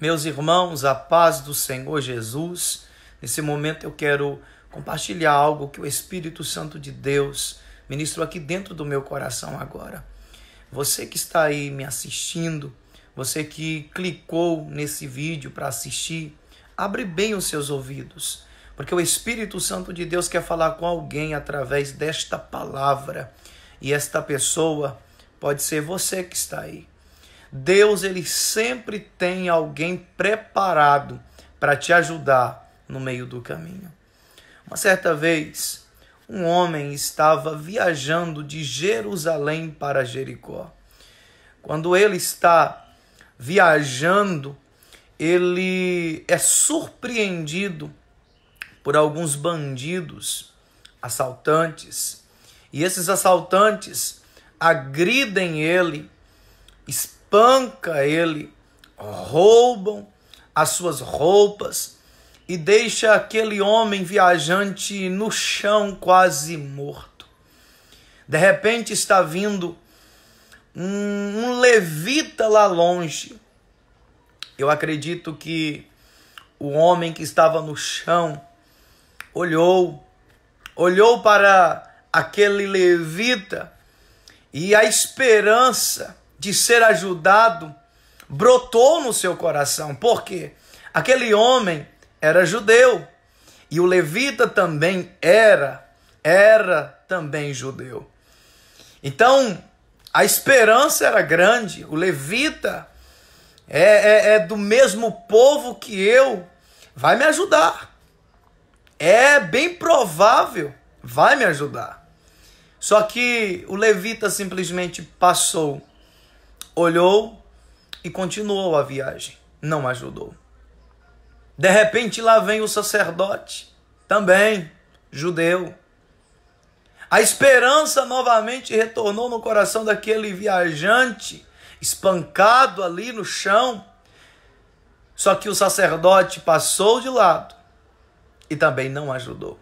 Meus irmãos, a paz do Senhor Jesus. Nesse momento eu quero compartilhar algo que o Espírito Santo de Deus ministrou aqui dentro do meu coração agora. Você que está aí me assistindo, você que clicou nesse vídeo para assistir, abre bem os seus ouvidos, porque o Espírito Santo de Deus quer falar com alguém através desta palavra. E esta pessoa pode ser você que está aí. Deus ele sempre tem alguém preparado para te ajudar no meio do caminho. Uma certa vez, um homem estava viajando de Jerusalém para Jericó. Quando ele está viajando, ele é surpreendido por alguns bandidos, assaltantes. E esses assaltantes agridem ele, espanca ele, roubam as suas roupas e deixa aquele homem viajante no chão quase morto. De repente está vindo um, um levita lá longe. Eu acredito que o homem que estava no chão olhou, olhou para aquele levita e a esperança de ser ajudado brotou no seu coração. porque Aquele homem era judeu e o levita também era era também judeu. Então, a esperança era grande. O levita é, é, é, do mesmo povo que eu, vai me ajudar. É bem provável, vai me ajudar. Só que o levita simplesmente passou olhou e continuou a viagem, não ajudou. De repente lá vem o sacerdote, também judeu. A esperança novamente retornou no coração daquele viajante, espancado ali no chão. Só que o sacerdote passou de lado e também não ajudou.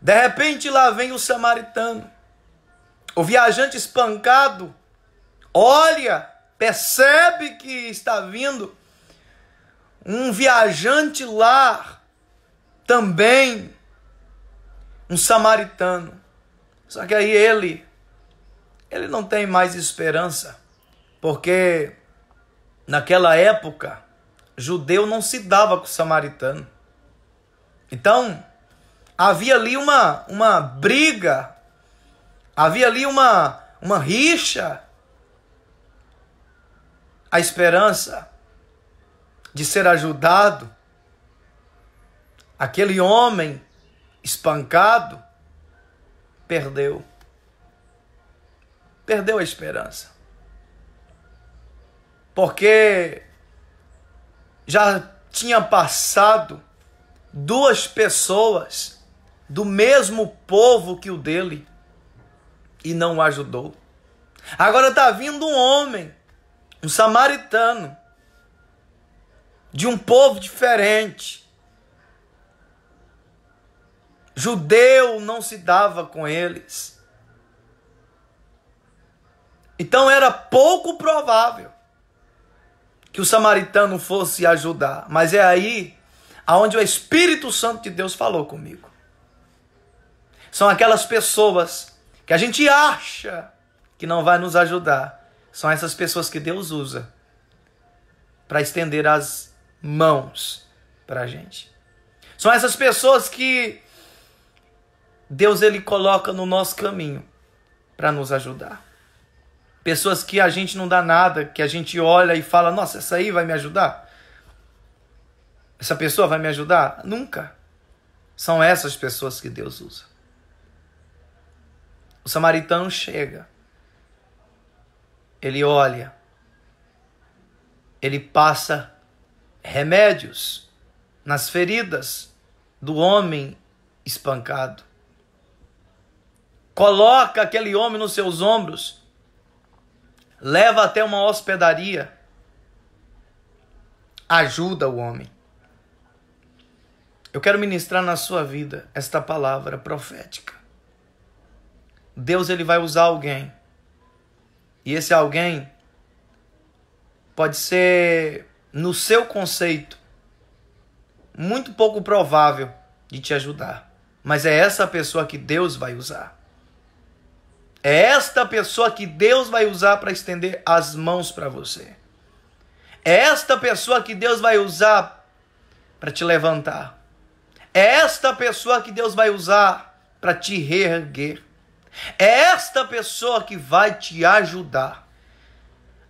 De repente lá vem o samaritano, o viajante espancado, olha, percebe que está vindo um viajante lá também, um samaritano. Só que aí ele, ele não tem mais esperança, porque naquela época, judeu não se dava com o samaritano. Então, havia ali uma, uma briga, havia ali uma, uma rixa a esperança de ser ajudado, aquele homem espancado perdeu. Perdeu a esperança. Porque já tinha passado duas pessoas do mesmo povo que o dele e não o ajudou. Agora está vindo um homem um samaritano, de um povo diferente. Judeu não se dava com eles. Então era pouco provável que o samaritano fosse ajudar. Mas é aí aonde o Espírito Santo de Deus falou comigo. São aquelas pessoas que a gente acha que não vai nos ajudar, são essas pessoas que Deus usa para estender as mãos para a gente. São essas pessoas que Deus ele coloca no nosso caminho para nos ajudar. Pessoas que a gente não dá nada, que a gente olha e fala: "Nossa, essa aí vai me ajudar". Essa pessoa vai me ajudar? Nunca. São essas pessoas que Deus usa. O samaritano chega ele olha, ele passa remédios nas feridas do homem espancado. Coloca aquele homem nos seus ombros, leva até uma hospedaria, ajuda o homem. Eu quero ministrar na sua vida esta palavra profética. Deus ele vai usar alguém e esse alguém pode ser, no seu conceito, muito pouco provável de te ajudar. Mas é essa pessoa que Deus vai usar. É esta pessoa que Deus vai usar para estender as mãos para você. É esta pessoa que Deus vai usar para te levantar. É esta pessoa que Deus vai usar para te reerguer. É esta pessoa que vai te ajudar.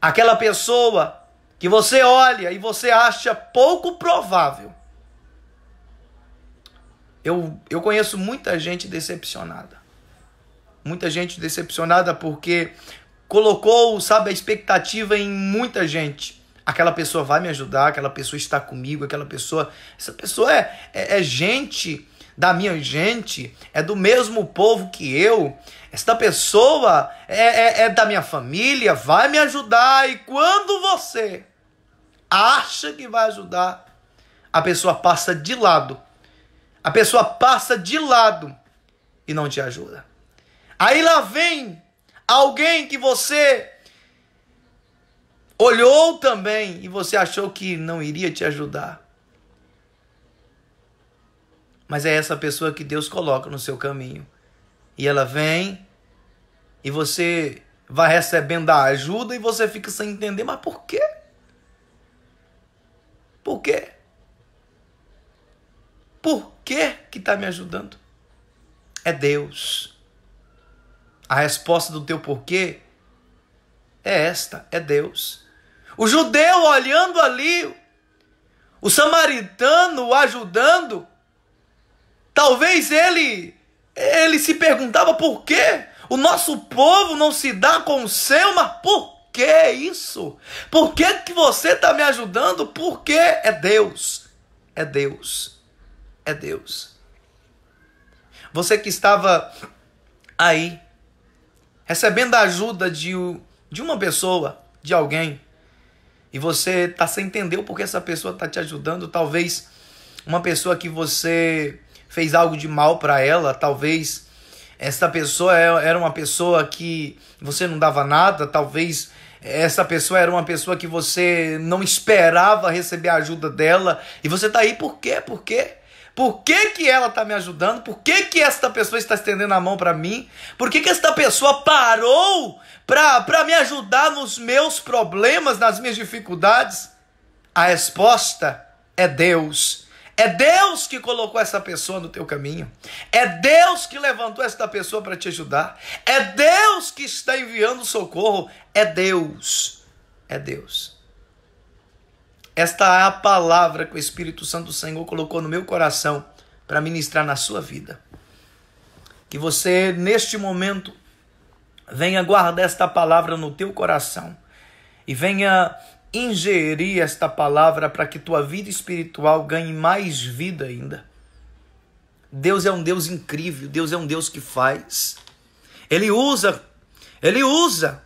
Aquela pessoa que você olha e você acha pouco provável. Eu, eu conheço muita gente decepcionada. Muita gente decepcionada porque colocou, sabe, a expectativa em muita gente. Aquela pessoa vai me ajudar, aquela pessoa está comigo, aquela pessoa. Essa pessoa é, é, é gente da minha gente, é do mesmo povo que eu, esta pessoa é, é, é da minha família, vai me ajudar. E quando você acha que vai ajudar, a pessoa passa de lado. A pessoa passa de lado e não te ajuda. Aí lá vem alguém que você olhou também e você achou que não iria te ajudar. Mas é essa pessoa que Deus coloca no seu caminho. E ela vem e você vai recebendo a ajuda e você fica sem entender, mas por quê? Por quê? Por quê que está me ajudando? É Deus. A resposta do teu porquê é esta: é Deus. O judeu olhando ali, o samaritano ajudando, Talvez ele ele se perguntava por quê? O nosso povo não se dá com o seu, mas por que isso? Por que, que você está me ajudando? Por que é Deus? É Deus. É Deus. Você que estava aí, recebendo a ajuda de, de uma pessoa, de alguém, e você está sem entender o porquê essa pessoa está te ajudando, talvez uma pessoa que você fez algo de mal para ela, talvez essa pessoa é, era uma pessoa que você não dava nada, talvez essa pessoa era uma pessoa que você não esperava receber a ajuda dela, e você tá aí por quê? Por quê? Por que, que ela está me ajudando? Por que, que esta pessoa está estendendo a mão para mim? Por que, que esta pessoa parou para me ajudar nos meus problemas, nas minhas dificuldades? A resposta é Deus. É Deus que colocou essa pessoa no teu caminho. É Deus que levantou esta pessoa para te ajudar. É Deus que está enviando socorro. É Deus. É Deus. Esta é a palavra que o Espírito Santo do Senhor colocou no meu coração para ministrar na sua vida. Que você, neste momento, venha guardar esta palavra no teu coração e venha ingerir esta palavra para que tua vida espiritual ganhe mais vida ainda. Deus é um Deus incrível, Deus é um Deus que faz. Ele usa, ele usa,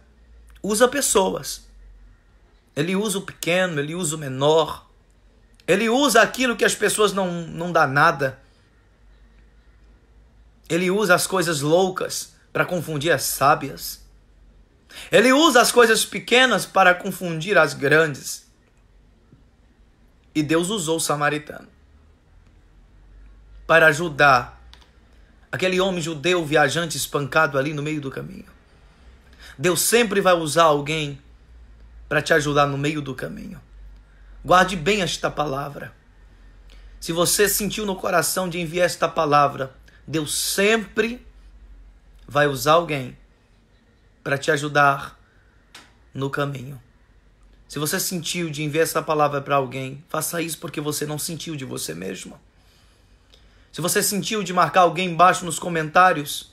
usa pessoas. Ele usa o pequeno, ele usa o menor. Ele usa aquilo que as pessoas não, não dá nada. Ele usa as coisas loucas para confundir as sábias. Ele usa as coisas pequenas para confundir as grandes. E Deus usou o samaritano para ajudar aquele homem judeu viajante espancado ali no meio do caminho. Deus sempre vai usar alguém para te ajudar no meio do caminho. Guarde bem esta palavra. Se você sentiu no coração de enviar esta palavra, Deus sempre vai usar alguém para te ajudar no caminho. Se você sentiu de enviar essa palavra para alguém, faça isso porque você não sentiu de você mesmo. Se você sentiu de marcar alguém embaixo nos comentários,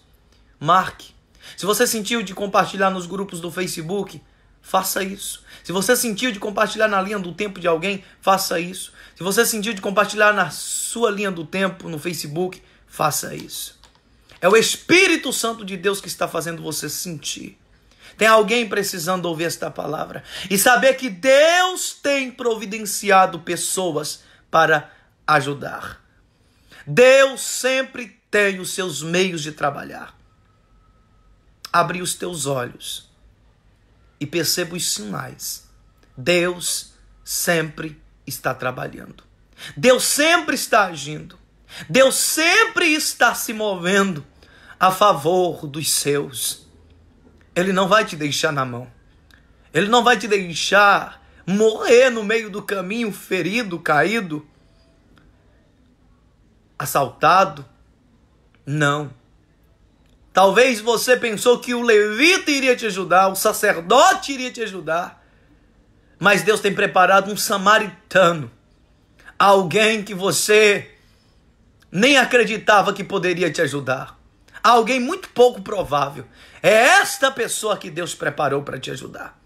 marque. Se você sentiu de compartilhar nos grupos do Facebook, faça isso. Se você sentiu de compartilhar na linha do tempo de alguém, faça isso. Se você sentiu de compartilhar na sua linha do tempo no Facebook, faça isso. É o Espírito Santo de Deus que está fazendo você sentir. Tem alguém precisando ouvir esta palavra e saber que Deus tem providenciado pessoas para ajudar. Deus sempre tem os seus meios de trabalhar. Abre os teus olhos e perceba os sinais. Deus sempre está trabalhando. Deus sempre está agindo. Deus sempre está se movendo a favor dos seus. Ele não vai te deixar na mão. Ele não vai te deixar morrer no meio do caminho, ferido, caído, assaltado. Não. Talvez você pensou que o levita iria te ajudar, o sacerdote iria te ajudar. Mas Deus tem preparado um samaritano, alguém que você nem acreditava que poderia te ajudar. Alguém muito pouco provável. É esta pessoa que Deus preparou para te ajudar.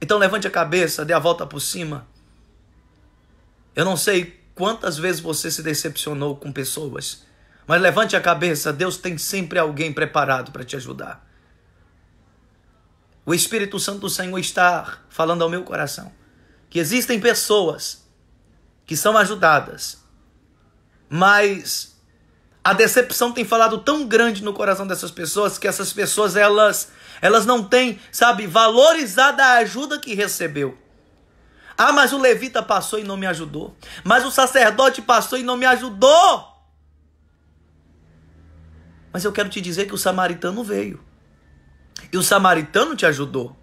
Então levante a cabeça, dê a volta por cima. Eu não sei quantas vezes você se decepcionou com pessoas, mas levante a cabeça, Deus tem sempre alguém preparado para te ajudar. O Espírito Santo do Senhor está falando ao meu coração que existem pessoas que são ajudadas mas a decepção tem falado tão grande no coração dessas pessoas que essas pessoas elas elas não têm, sabe, valorizada a ajuda que recebeu. Ah, mas o levita passou e não me ajudou. Mas o sacerdote passou e não me ajudou. Mas eu quero te dizer que o samaritano veio. E o samaritano te ajudou.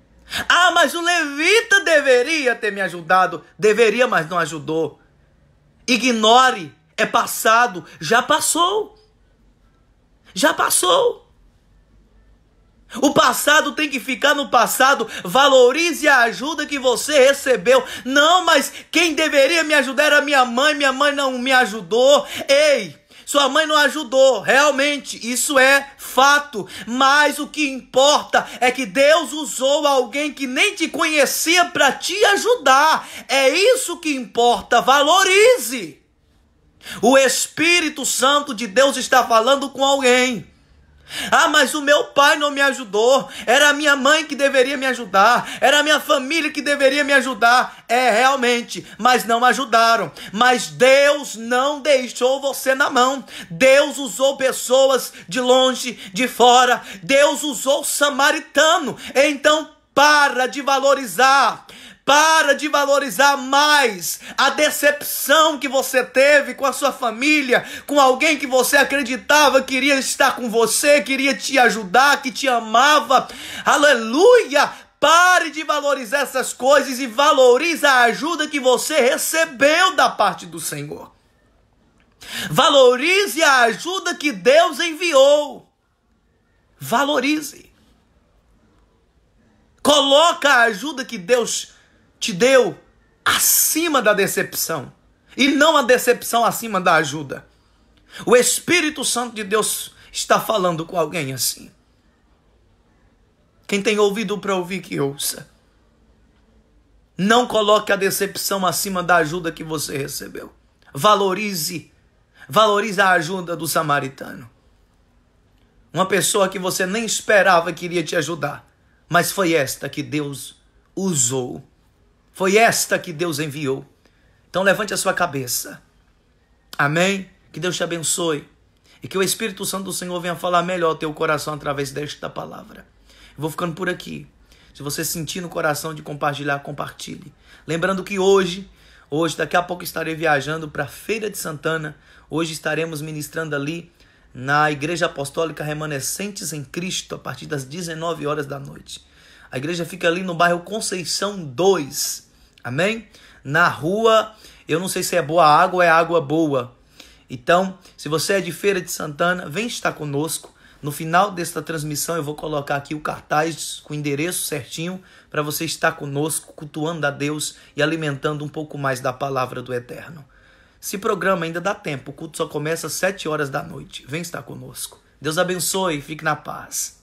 Ah, mas o levita deveria ter me ajudado. Deveria, mas não ajudou. Ignore é passado, já passou. Já passou. O passado tem que ficar no passado. Valorize a ajuda que você recebeu. Não, mas quem deveria me ajudar era minha mãe. Minha mãe não me ajudou. Ei, sua mãe não ajudou, realmente, isso é fato. Mas o que importa é que Deus usou alguém que nem te conhecia para te ajudar. É isso que importa. Valorize. O Espírito Santo de Deus está falando com alguém. Ah, mas o meu pai não me ajudou. Era a minha mãe que deveria me ajudar. Era a minha família que deveria me ajudar. É realmente, mas não ajudaram. Mas Deus não deixou você na mão. Deus usou pessoas de longe, de fora. Deus usou o samaritano. Então para de valorizar para de valorizar mais a decepção que você teve com a sua família, com alguém que você acreditava queria estar com você, queria te ajudar, que te amava. Aleluia! Pare de valorizar essas coisas e valorize a ajuda que você recebeu da parte do Senhor. Valorize a ajuda que Deus enviou. Valorize. Coloca a ajuda que Deus te deu acima da decepção e não a decepção acima da ajuda. O Espírito Santo de Deus está falando com alguém assim. Quem tem ouvido para ouvir, que ouça. Não coloque a decepção acima da ajuda que você recebeu. Valorize. Valorize a ajuda do samaritano. Uma pessoa que você nem esperava que iria te ajudar, mas foi esta que Deus usou foi esta que Deus enviou. Então levante a sua cabeça. Amém? Que Deus te abençoe. E que o Espírito Santo do Senhor venha falar melhor ao teu coração através desta palavra. Eu vou ficando por aqui. Se você sentir no coração de compartilhar, compartilhe. Lembrando que hoje, hoje, daqui a pouco estarei viajando para a Feira de Santana. Hoje estaremos ministrando ali na Igreja Apostólica Remanescentes em Cristo a partir das 19 horas da noite. A igreja fica ali no bairro Conceição 2. Amém? Na rua, eu não sei se é boa água ou é água boa. Então, se você é de Feira de Santana, vem estar conosco. No final desta transmissão, eu vou colocar aqui o cartaz com o endereço certinho para você estar conosco, cultuando a Deus e alimentando um pouco mais da palavra do Eterno. Se programa, ainda dá tempo. O culto só começa às 7 horas da noite. Vem estar conosco. Deus abençoe e fique na paz.